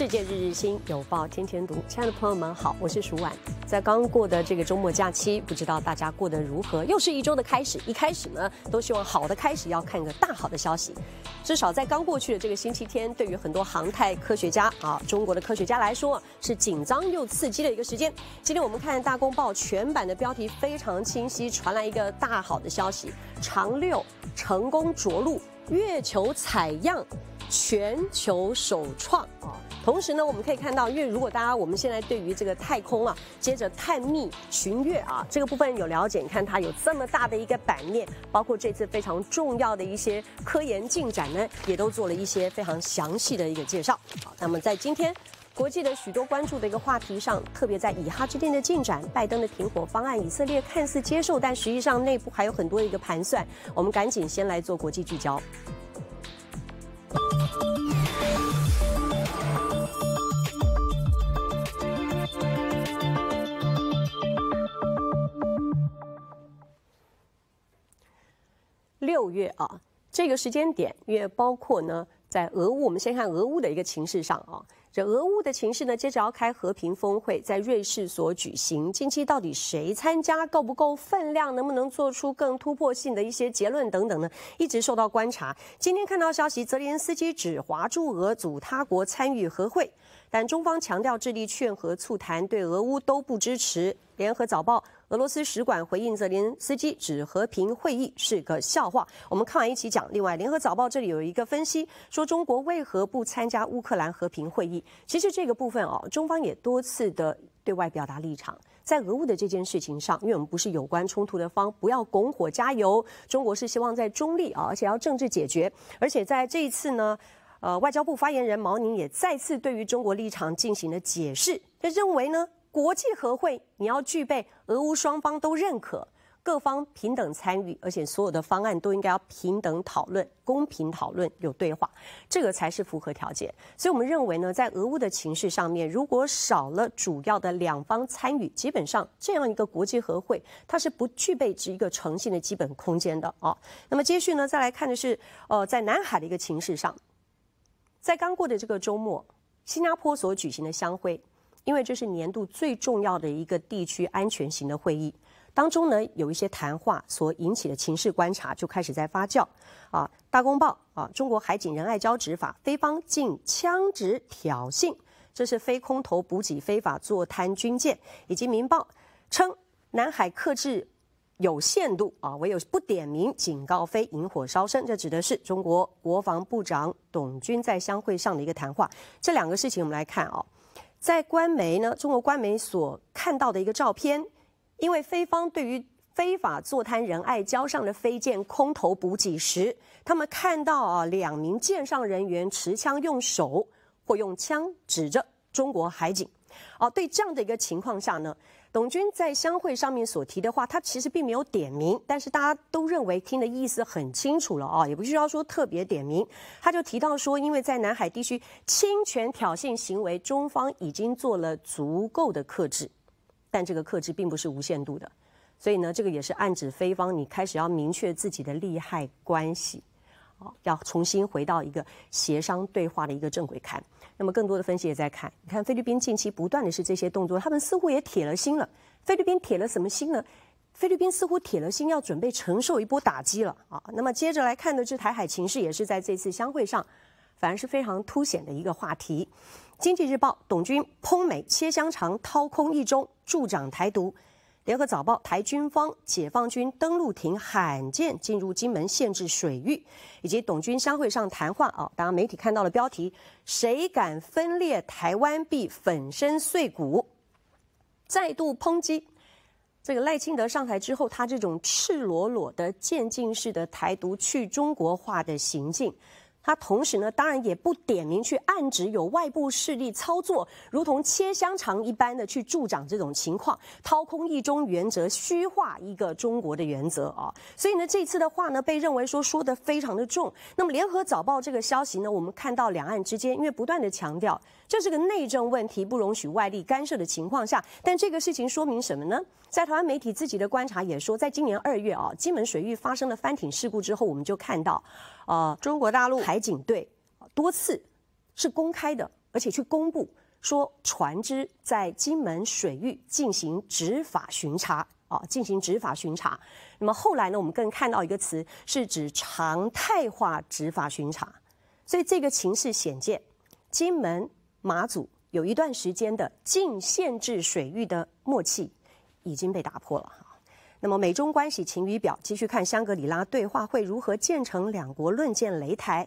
世界日日新，有报天天读。亲爱的朋友们，好，我是舒婉。在刚过的这个周末假期，不知道大家过得如何？又是一周的开始，一开始呢，都希望好的开始要看一个大好的消息。至少在刚过去的这个星期天，对于很多航太科学家啊，中国的科学家来说，是紧张又刺激的一个时间。今天我们看《大公报》全版的标题非常清晰，传来一个大好的消息：长六成功着陆。月球采样，全球首创啊！同时呢，我们可以看到，因为如果大家我们现在对于这个太空啊，接着探秘巡月啊这个部分有了解，你看它有这么大的一个版面，包括这次非常重要的一些科研进展呢，也都做了一些非常详细的一个介绍。好，那么在今天。国际的许多关注的一个话题上，特别在以哈之间的进展，拜登的停火方案，以色列看似接受，但实际上内部还有很多一个盘算。我们赶紧先来做国际聚焦。六月啊，这个时间点，因为包括呢，在俄乌，我们先看俄乌的一个情势上啊。这俄乌的情势呢，接着要开和平峰会在瑞士所举行，近期到底谁参加够不够分量，能不能做出更突破性的一些结论等等呢，一直受到观察。今天看到消息，泽连斯基指华驻俄组他国参与和会，但中方强调致力劝和促谈，对俄乌都不支持。联合早报。俄罗斯使馆回应泽连斯基：只和平会议是个笑话。我们看完一起讲。另外，《联合早报》这里有一个分析，说中国为何不参加乌克兰和平会议？其实这个部分哦，中方也多次的对外表达立场，在俄乌的这件事情上，因为我们不是有关冲突的方，不要拱火加油。中国是希望在中立啊，而且要政治解决。而且在这一次呢，呃，外交部发言人毛宁也再次对于中国立场进行了解释。他认为呢？国际和会，你要具备俄乌双方都认可，各方平等参与，而且所有的方案都应该要平等讨论、公平讨论、有对话，这个才是符合条件。所以我们认为呢，在俄乌的情势上面，如果少了主要的两方参与，基本上这样一个国际和会，它是不具备一个诚信的基本空间的啊。那么接续呢，再来看的是呃，在南海的一个情势上，在刚过的这个周末，新加坡所举行的香会。因为这是年度最重要的一个地区安全型的会议，当中呢有一些谈话所引起的情势观察就开始在发酵，啊，大公报啊，中国海警仁爱交执法，菲方竟枪指挑衅，这是非空投补给非法坐滩军舰，以及民报称南海克制有限度啊，唯有不点名警告非引火烧身，这指的是中国国防部长董军在相会上的一个谈话，这两个事情我们来看啊。在官媒呢，中国官媒所看到的一个照片，因为菲方对于非法坐滩仁爱礁上的飞舰空投补给时，他们看到啊两名舰上人员持枪用手或用枪指着中国海警，啊，对这样的一个情况下呢。董军在相会上面所提的话，他其实并没有点名，但是大家都认为听的意思很清楚了啊，也不需要说特别点名。他就提到说，因为在南海地区侵权挑衅行为，中方已经做了足够的克制，但这个克制并不是无限度的，所以呢，这个也是暗指菲方你开始要明确自己的利害关系。要重新回到一个协商对话的一个正轨看，那么更多的分析也在看。你看菲律宾近期不断的是这些动作，他们似乎也铁了心了。菲律宾铁了什么心呢？菲律宾似乎铁了心要准备承受一波打击了啊！那么接着来看的这台海情势也是在这次相会上，反而是非常凸显的一个话题。经济日报董军：烹美切香肠，掏空一中，助长台独。联合早报，台军方、解放军登陆艇罕见进入金门限制水域，以及董军商会上谈话啊，当然媒体看到了标题，谁敢分裂台湾必粉身碎骨，再度抨击这个赖清德上台之后，他这种赤裸裸的渐进式的台独去中国化的行径。他同时呢，当然也不点名去暗指有外部势力操作，如同切香肠一般的去助长这种情况，掏空一中原则，虚化一个中国的原则啊。所以呢，这次的话呢，被认为说说的非常的重。那么，《联合早报》这个消息呢，我们看到两岸之间因为不断的强调。这是个内政问题，不容许外力干涉的情况下，但这个事情说明什么呢？在台湾媒体自己的观察也说，在今年二月啊，金门水域发生了翻艇事故之后，我们就看到，呃，中国大陆海警队多次是公开的，而且去公布说船只在金门水域进行执法巡查啊，进行执法巡查。那么后来呢，我们更看到一个词是指常态化执法巡查，所以这个情势显见金门。马祖有一段时间的禁限制水域的默契已经被打破了哈。那么美中关系晴雨表，继续看香格里拉对话会如何建成两国论剑擂台？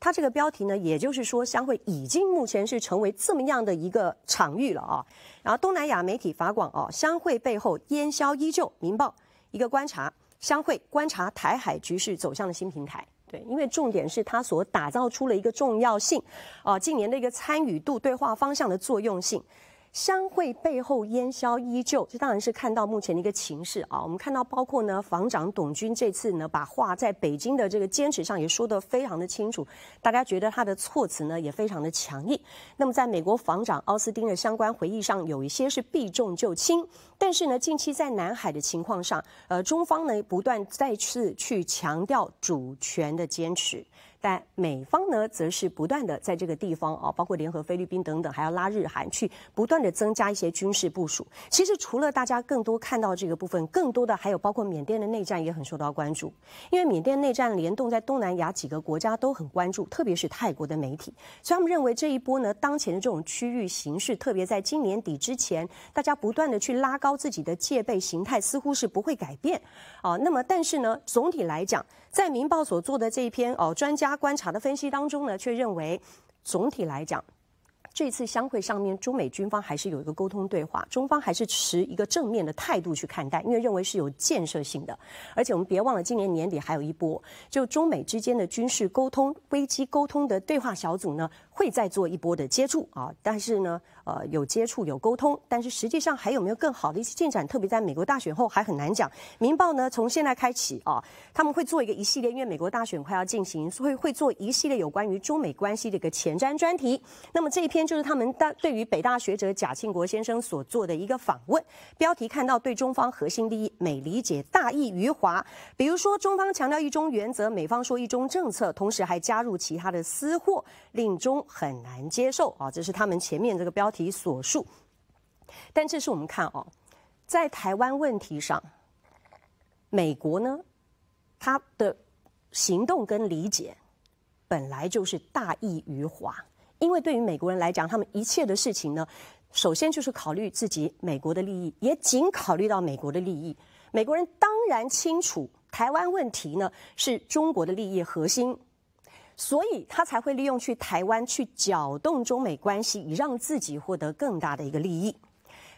它这个标题呢，也就是说相会已经目前是成为这么样的一个场域了啊。然后东南亚媒体法广哦，相会背后烟消依旧，明报一个观察，相会观察台海局势走向的新平台。对，因为重点是它所打造出了一个重要性，啊，近年的一个参与度、对话方向的作用性。相会背后烟消依旧，这当然是看到目前的一个情势啊。我们看到包括呢，防长董军这次呢，把话在北京的这个坚持上也说得非常的清楚，大家觉得他的措辞呢也非常的强硬。那么，在美国防长奥斯汀的相关回忆上，有一些是避重就轻，但是呢，近期在南海的情况上，呃，中方呢不断再次去强调主权的坚持。但美方呢，则是不断的在这个地方啊，包括联合菲律宾等等，还要拉日韩去不断的增加一些军事部署。其实除了大家更多看到这个部分，更多的还有包括缅甸的内战也很受到关注，因为缅甸内战联动在东南亚几个国家都很关注，特别是泰国的媒体，所以他们认为这一波呢，当前的这种区域形势，特别在今年底之前，大家不断的去拉高自己的戒备形态，似乎是不会改变啊。那么，但是呢，总体来讲。在《民报》所做的这一篇哦专家观察的分析当中呢，却认为总体来讲，这次相会上面中美军方还是有一个沟通对话，中方还是持一个正面的态度去看待，因为认为是有建设性的。而且我们别忘了，今年年底还有一波就中美之间的军事沟通、危机沟通的对话小组呢。会再做一波的接触啊，但是呢，呃，有接触有沟通，但是实际上还有没有更好的一些进展，特别在美国大选后还很难讲。民报呢，从现在开始啊，他们会做一个一系列，因为美国大选快要进行，所以会做一系列有关于中美关系的一个前瞻专题。那么这一篇就是他们大对于北大学者贾庆国先生所做的一个访问，标题看到对中方核心利益美理解大义于华，比如说中方强调一中原则，美方说一中政策，同时还加入其他的私货，令中。很难接受啊！这是他们前面这个标题所述，但这是我们看哦，在台湾问题上，美国呢，他的行动跟理解本来就是大义于华，因为对于美国人来讲，他们一切的事情呢，首先就是考虑自己美国的利益，也仅考虑到美国的利益。美国人当然清楚，台湾问题呢是中国的利益核心。所以他才会利用去台湾去搅动中美关系，以让自己获得更大的一个利益。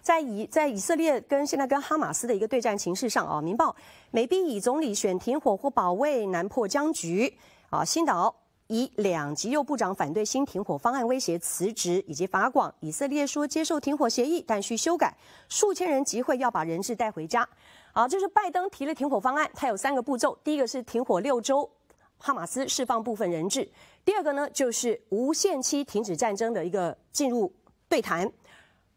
在以在以色列跟现在跟哈马斯的一个对战形势上啊，民报美比以总理选停火或保卫难破僵局啊。新岛以两极右部长反对新停火方案威胁辞职，以及法广以色列说接受停火协议但需修改，数千人集会要把人质带回家啊。就是拜登提了停火方案，它有三个步骤，第一个是停火六周。哈马斯释放部分人质，第二个呢就是无限期停止战争的一个进入对谈，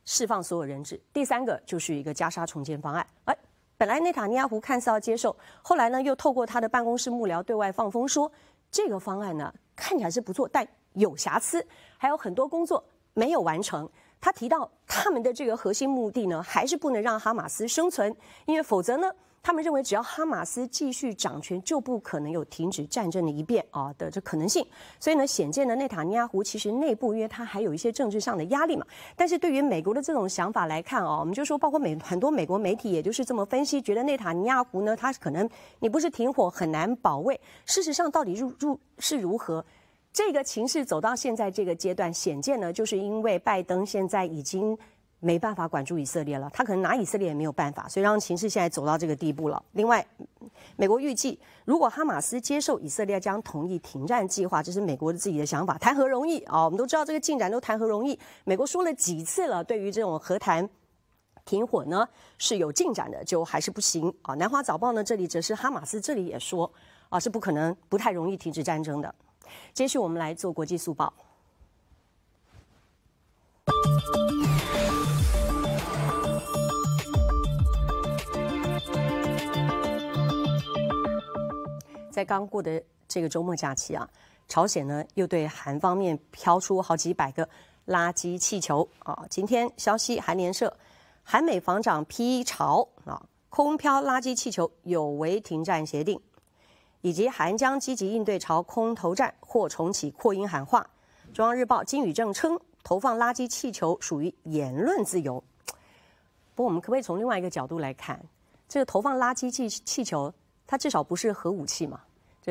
释放所有人质。第三个就是一个加沙重建方案。哎，本来内塔尼亚胡看似要接受，后来呢又透过他的办公室幕僚对外放风说，这个方案呢看起来是不错，但有瑕疵，还有很多工作没有完成。他提到他们的这个核心目的呢，还是不能让哈马斯生存，因为否则呢。他们认为，只要哈马斯继续掌权，就不可能有停止战争的一变啊的这可能性。所以呢，显见的内塔尼亚胡其实内部，因为他还有一些政治上的压力嘛。但是对于美国的这种想法来看哦，我们就说，包括美很多美国媒体，也就是这么分析，觉得内塔尼亚胡呢，他可能你不是停火很难保卫。事实上，到底入入是如何？这个情势走到现在这个阶段，显见呢，就是因为拜登现在已经。没办法管住以色列了，他可能拿以色列也没有办法，所以让形势现在走到这个地步了。另外，美国预计，如果哈马斯接受以色列将同意停战计划，这是美国的自己的想法，谈何容易啊！我们都知道这个进展都谈何容易。美国说了几次了，对于这种和谈停火呢是有进展的，就还是不行啊。南华早报呢，这里则是哈马斯这里也说啊，是不可能不太容易停止战争的。接续我们来做国际速报。在刚过的这个周末假期啊，朝鲜呢又对韩方面飘出好几百个垃圾气球啊。今天消息，韩联社、韩美防长批朝啊空飘垃圾气球有违停战协定，以及韩将积极应对朝空投战或重启扩音喊话。中央日报金宇正称，投放垃圾气球属于言论自由。不，我们可不可以从另外一个角度来看，这个投放垃圾气气球，它至少不是核武器嘛？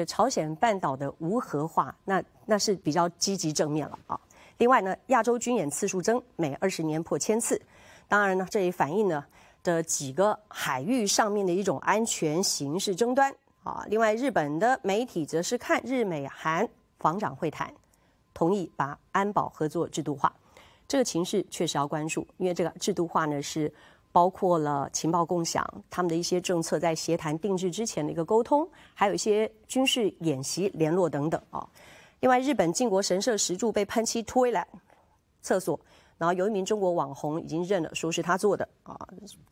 朝鲜半岛的无核化，那那是比较积极正面了啊。另外呢，亚洲军演次数增，每二十年破千次，当然呢，这也反映呢的几个海域上面的一种安全形势争端啊。另外，日本的媒体则是看日美韩防长会谈，同意把安保合作制度化，这个情势确实要关注，因为这个制度化呢是。包括了情报共享，他们的一些政策在协谈定制之前的一个沟通，还有一些军事演习联络等等啊。另外，日本靖国神社石柱被喷漆推来厕所，然后有一名中国网红已经认了，说是他做的啊，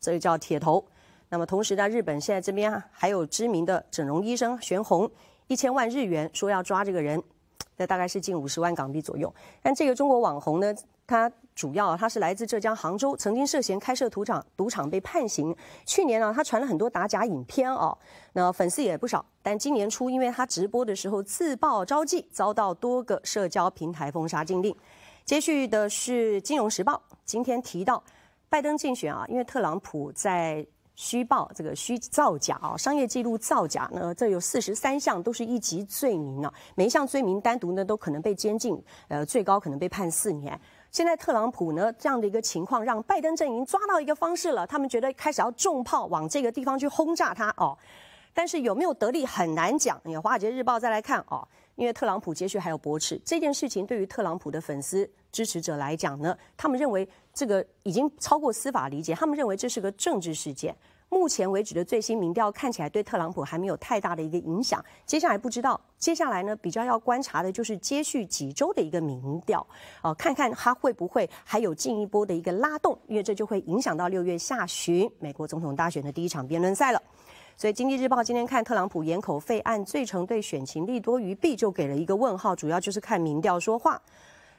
这个叫铁头。那么同时呢，日本现在这边还有知名的整容医生玄红，一千万日元说要抓这个人，这大概是近五十万港币左右。但这个中国网红呢，他。主要他是来自浙江杭州，曾经涉嫌开设赌场、赌场被判刑。去年呢，他传了很多打假影片哦，那粉丝也不少。但今年初，因为他直播的时候自曝招妓，遭到多个社交平台封杀禁令。接续的是《金融时报》今天提到，拜登竞选啊，因为特朗普在虚报这个虚造假啊，商业记录造假，那这有四十三项都是一级罪名呢，每一项罪名单独呢都可能被监禁，呃，最高可能被判四年。现在特朗普呢这样的一个情况，让拜登阵营抓到一个方式了，他们觉得开始要重炮往这个地方去轰炸他哦。但是有没有得利很难讲。你华尔街日报再来看哦，因为特朗普接续还有驳斥这件事情，对于特朗普的粉丝支持者来讲呢，他们认为。这个已经超过司法理解，他们认为这是个政治事件。目前为止的最新民调看起来对特朗普还没有太大的一个影响，接下来不知道接下来呢，比较要观察的就是接续几周的一个民调，呃，看看他会不会还有进一步的一个拉动，因为这就会影响到六月下旬美国总统大选的第一场辩论赛了。所以《经济日报》今天看特朗普言口废案最成对选情利多于弊，就给了一个问号，主要就是看民调说话。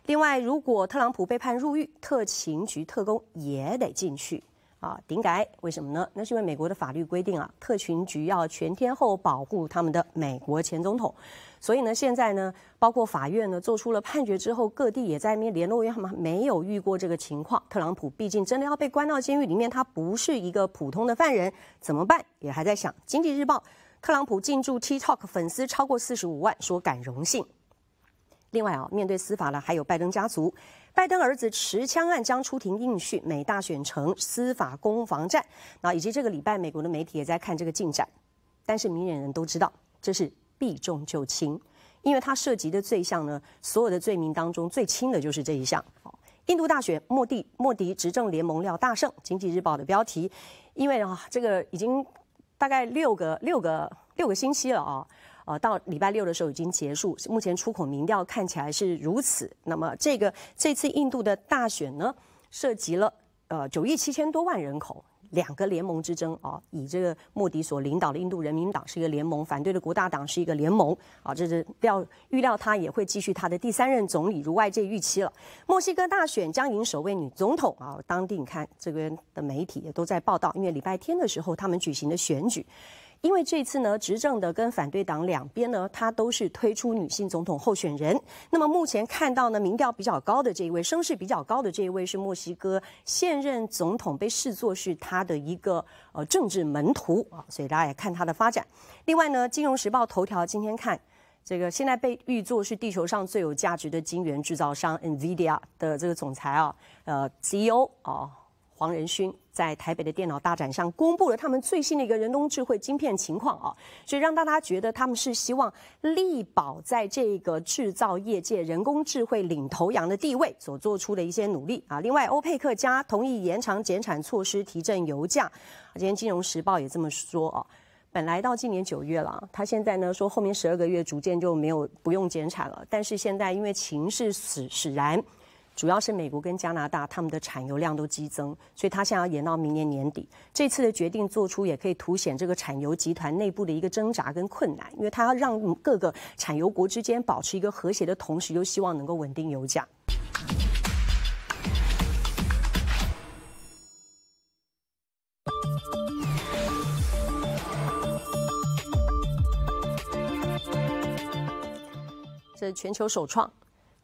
另外，如果特朗普被判入狱，特勤局特工也得进去啊顶改，为什么呢？那是因为美国的法律规定啊，特勤局要全天候保护他们的美国前总统。所以呢，现在呢，包括法院呢做出了判决之后，各地也在面联络为他们没有遇过这个情况。特朗普毕竟真的要被关到监狱里面，他不是一个普通的犯人，怎么办？也还在想。经济日报，特朗普进驻 TikTok 粉丝超过四十五万，说感荣幸。另外啊，面对司法呢，还有拜登家族，拜登儿子持枪案将出庭应讯，美大选成司法攻防战。那以及这个礼拜，美国的媒体也在看这个进展，但是明眼人都知道，这是避重就轻，因为它涉及的罪项呢，所有的罪名当中最轻的就是这一项。印度大选，莫蒂莫迪执政联盟料大胜，《经济日报》的标题，因为啊，这个已经大概六个六个六个星期了啊。啊，到礼拜六的时候已经结束。目前出口民调看起来是如此。那么，这个这次印度的大选呢，涉及了呃九亿七千多万人口，两个联盟之争啊。以这个莫迪所领导的印度人民党是一个联盟，反对的国大党是一个联盟啊。这是料预料他也会继续他的第三任总理，如外界预期了。墨西哥大选将迎首位女总统啊。当地你看这边的媒体也都在报道，因为礼拜天的时候他们举行的选举。因为这次呢，执政的跟反对党两边呢，它都是推出女性总统候选人。那么目前看到呢，民调比较高的这一位，声势比较高的这一位是墨西哥现任总统，被视作是他的一个呃政治门徒啊，所以大家也看他的发展。另外呢，《金融时报》头条今天看，这个现在被誉作是地球上最有价值的晶圆制造商 NVIDIA 的这个总裁啊，呃，CEO 啊。黄仁勋在台北的电脑大展上公布了他们最新的一个人工智慧晶片情况啊，所以让大家觉得他们是希望力保在这个制造业界人工智慧领头羊的地位所做出的一些努力啊。另外，欧佩克加同意延长减产措施提振油价，今天《金融时报》也这么说啊。本来到今年九月了，他现在呢说后面十二个月逐渐就没有不用减产了，但是现在因为情势使使然。主要是美国跟加拿大，他们的产油量都激增，所以他现在要延到明年年底。这次的决定做出，也可以凸显这个产油集团内部的一个挣扎跟困难，因为它要让各个产油国之间保持一个和谐的同时，又希望能够稳定油价。这是全球首创。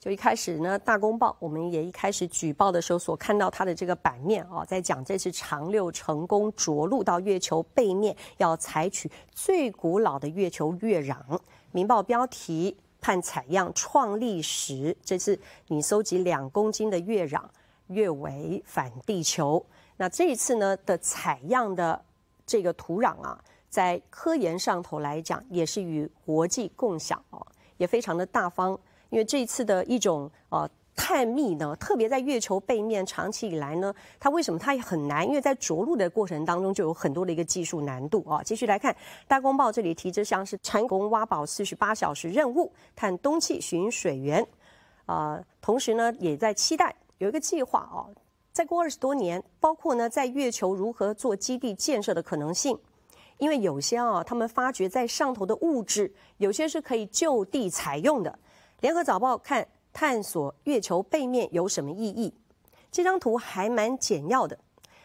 就一开始呢，《大公报》我们也一开始举报的时候，所看到它的这个版面啊，在讲这次长六成功着陆到月球背面，要采取最古老的月球月壤。《明报》标题：判采样创历史，这次你搜集两公斤的月壤，月为反地球。那这一次呢的采样的这个土壤啊，在科研上头来讲，也是与国际共享哦，也非常的大方。因为这一次的一种呃探秘呢，特别在月球背面，长期以来呢，它为什么它也很难？因为在着陆的过程当中，就有很多的一个技术难度啊。继续来看《大公报》，这里提这项是成功挖宝四十八小时任务，看冬气寻水源，啊，同时呢也在期待有一个计划啊，再过二十多年，包括呢在月球如何做基地建设的可能性，因为有些啊，他们发掘在上头的物质，有些是可以就地采用的。联合早报看探索月球背面有什么意义？这张图还蛮简要的。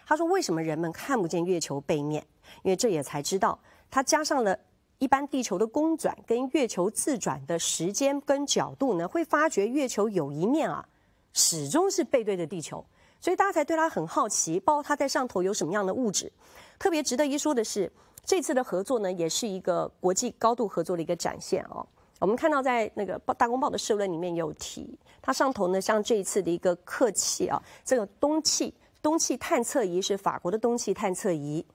他说：“为什么人们看不见月球背面？因为这也才知道，它加上了一般地球的公转跟月球自转的时间跟角度呢，会发觉月球有一面啊，始终是背对着地球。所以大家才对它很好奇，包括它在上头有什么样的物质。特别值得一说的是，这次的合作呢，也是一个国际高度合作的一个展现啊。”我们看到在那个大公报的社论里面有提，它上头呢像这一次的一个客气啊，这个东气东气探测仪是法国的东气探测仪，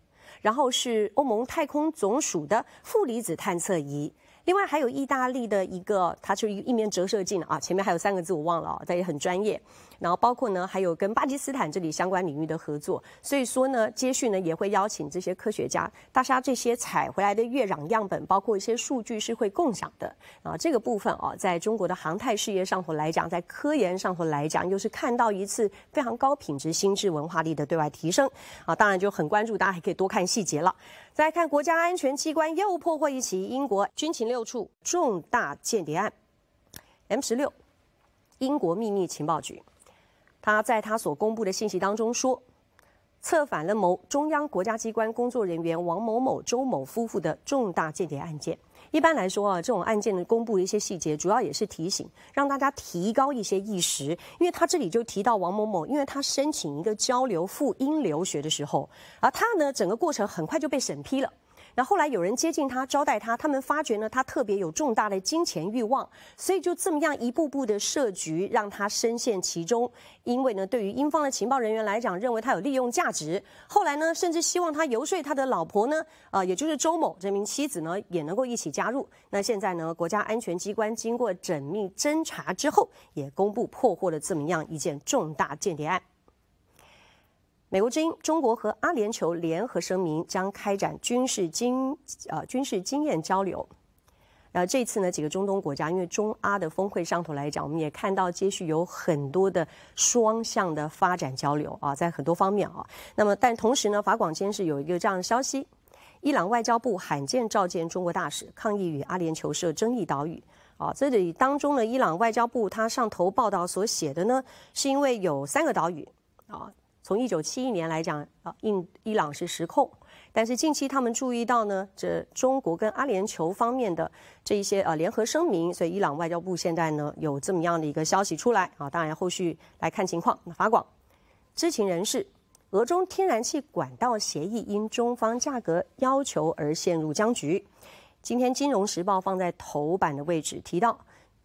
然后是欧盟太空总署的负离子探测仪。另外还有意大利的一个，它是一一面折射镜啊，前面还有三个字我忘了啊，但也很专业。然后包括呢，还有跟巴基斯坦这里相关领域的合作。所以说呢，接续呢也会邀请这些科学家，大家这些采回来的月壤样本，包括一些数据是会共享的啊。这个部分啊，在中国的航太事业上头来讲，在科研上头来讲，又是看到一次非常高品质、心智文化力的对外提升啊。当然就很关注，大家还可以多看细节了。再看国家安全机关又破获一起英国军情六处重大间谍案，M 十六，英国秘密情报局，他在他所公布的信息当中说，策反了某中央国家机关工作人员王某某、周某夫妇的重大间谍案件。一般来说啊，这种案件的公布一些细节，主要也是提醒，让大家提高一些意识。因为他这里就提到王某某，因为他申请一个交流赴英留学的时候，而他呢，整个过程很快就被审批了。那后来有人接近他招待他，他们发觉呢他特别有重大的金钱欲望，所以就这么样一步步的设局让他深陷其中。因为呢，对于英方的情报人员来讲，认为他有利用价值。后来呢，甚至希望他游说他的老婆呢，呃，也就是周某这名妻子呢，也能够一起加入。那现在呢，国家安全机关经过缜密侦查之后，也公布破获了这么样一件重大间谍案。美国之音：中国和阿联酋联合声明将开展军事经呃军事经验交流。呃，这次呢，几个中东国家，因为中阿的峰会上头来讲，我们也看到接续有很多的双向的发展交流啊，在很多方面啊。那么，但同时呢，法广监是有一个这样的消息：伊朗外交部罕见召见中国大使，抗议与阿联酋涉争议岛屿。啊，这里当中呢，伊朗外交部他上头报道所写的呢，是因为有三个岛屿啊。从一九七一年来讲啊，印伊朗是失控，但是近期他们注意到呢，这中国跟阿联酋方面的这一些呃联合声明，所以伊朗外交部现在呢有这么样的一个消息出来啊，当然后续来看情况。法广，知情人士，俄中天然气管道协议因中方价格要求而陷入僵局。今天《金融时报》放在头版的位置提到，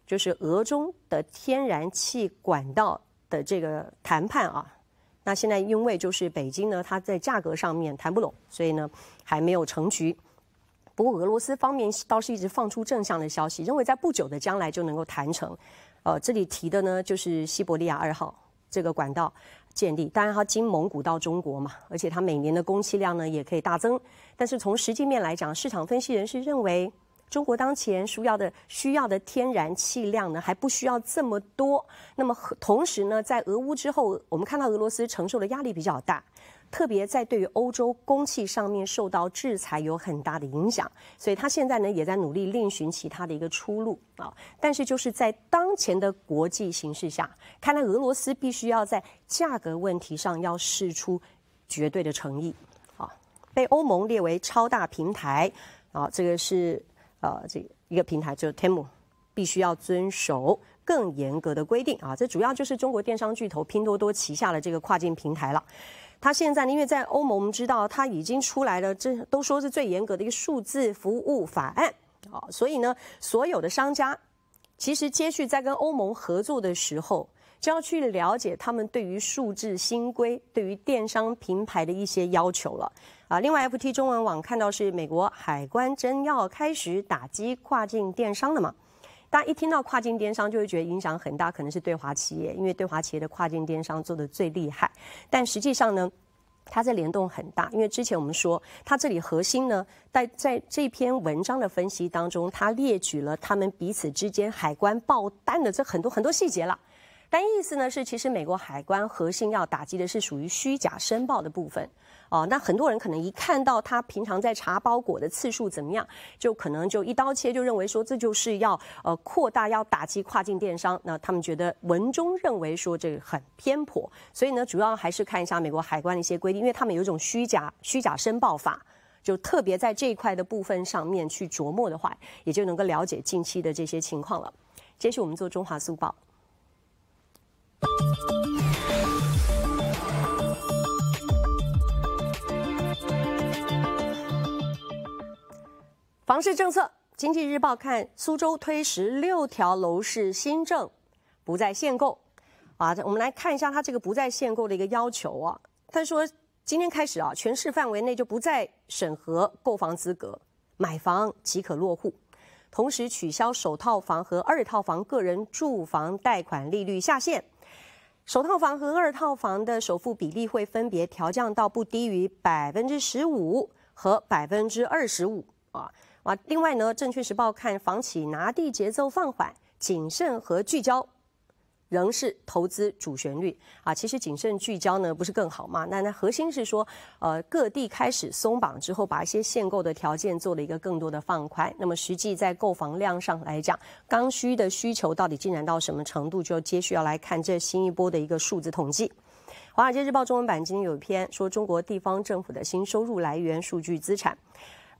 就是俄中的天然气管道的这个谈判啊。那现在因为就是北京呢，它在价格上面谈不拢，所以呢还没有成局。不过俄罗斯方面倒是一直放出正向的消息，认为在不久的将来就能够谈成。呃，这里提的呢就是西伯利亚二号这个管道建立，当然它经蒙古到中国嘛，而且它每年的供气量呢也可以大增。但是从实际面来讲，市场分析人士认为。中国当前需要的需要的天然气量呢，还不需要这么多。那么同时呢，在俄乌之后，我们看到俄罗斯承受的压力比较大，特别在对于欧洲供气上面受到制裁有很大的影响，所以他现在呢也在努力另寻其他的一个出路啊。但是就是在当前的国际形势下，看来俄罗斯必须要在价格问题上要试出绝对的诚意啊。被欧盟列为超大平台啊，这个是。呃，这一个平台就是 Temu，必须要遵守更严格的规定啊。这主要就是中国电商巨头拼多多旗下的这个跨境平台了。它现在因为在欧盟，我们知道它已经出来了，这都说是最严格的一个数字服务法案啊，所以呢，所有的商家其实接续在跟欧盟合作的时候。就要去了解他们对于数字新规、对于电商平台的一些要求了。啊，另外，FT 中文网看到是美国海关真要开始打击跨境电商了嘛？大家一听到跨境电商就会觉得影响很大，可能是对华企业，因为对华企业的跨境电商做的最厉害。但实际上呢，它在联动很大，因为之前我们说它这里核心呢，在在这篇文章的分析当中，它列举了他们彼此之间海关报单的这很多很多细节了。但意思呢是，其实美国海关核心要打击的是属于虚假申报的部分。哦，那很多人可能一看到他平常在查包裹的次数怎么样，就可能就一刀切，就认为说这就是要呃扩大要打击跨境电商。那他们觉得文中认为说这个很偏颇，所以呢，主要还是看一下美国海关的一些规定，因为他们有一种虚假虚假申报法，就特别在这一块的部分上面去琢磨的话，也就能够了解近期的这些情况了。接续我们做中华速报。房市政策，《经济日报》看苏州推十六条楼市新政，不再限购。啊，我们来看一下它这个不再限购的一个要求啊。他说，今天开始啊，全市范围内就不再审核购房资格，买房即可落户。同时取消首套房和二套房个人住房贷款利率下限。首套房和二套房的首付比例会分别调降到不低于百分之十五和百分之二十五啊啊！另外呢，《证券时报》看房企拿地节奏放缓，谨慎和聚焦。仍是投资主旋律啊！其实谨慎聚焦呢，不是更好吗？那那核心是说，呃，各地开始松绑之后，把一些限购的条件做了一个更多的放宽。那么，实际在购房量上来讲，刚需的需求到底进展到什么程度，就接续要来看这新一波的一个数字统计。《华尔街日报》中文版今天有一篇说，中国地方政府的新收入来源——数据资产。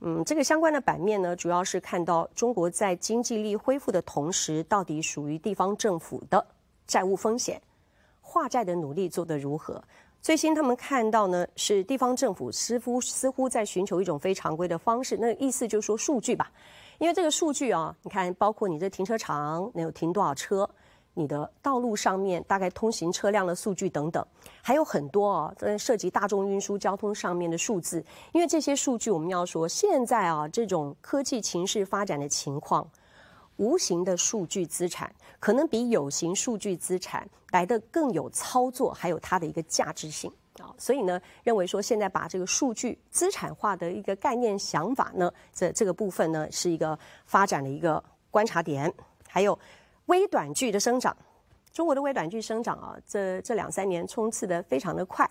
嗯，这个相关的版面呢，主要是看到中国在经济力恢复的同时，到底属于地方政府的。债务风险，化债的努力做得如何？最新他们看到呢，是地方政府似乎似乎在寻求一种非常规的方式。那意思就是说数据吧，因为这个数据啊，你看包括你的停车场能有停多少车，你的道路上面大概通行车辆的数据等等，还有很多啊，涉及大众运输交通上面的数字。因为这些数据，我们要说现在啊，这种科技情势发展的情况。无形的数据资产可能比有形数据资产来的更有操作，还有它的一个价值性啊。所以呢，认为说现在把这个数据资产化的一个概念想法呢，这这个部分呢是一个发展的一个观察点。还有微短剧的生长，中国的微短剧生长啊，这这两三年冲刺的非常的快。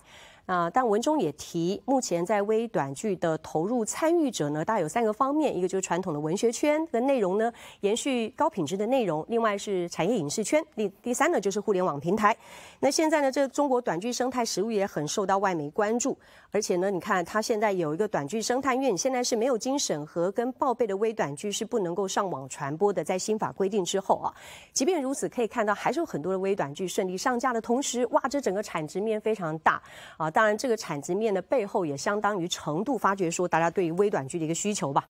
啊，但文中也提，目前在微短剧的投入参与者呢，大概有三个方面，一个就是传统的文学圈的内容呢，延续高品质的内容；另外是产业影视圈，第第三呢就是互联网平台。那现在呢，这中国短剧生态实物也很受到外媒关注，而且呢，你看它现在有一个短剧生态院，现在是没有经审核跟报备的微短剧是不能够上网传播的。在新法规定之后啊，即便如此，可以看到还是有很多的微短剧顺利上架的同时，哇，这整个产值面非常大啊，当然，这个产值面的背后，也相当于程度发掘说，大家对于微短剧的一个需求吧。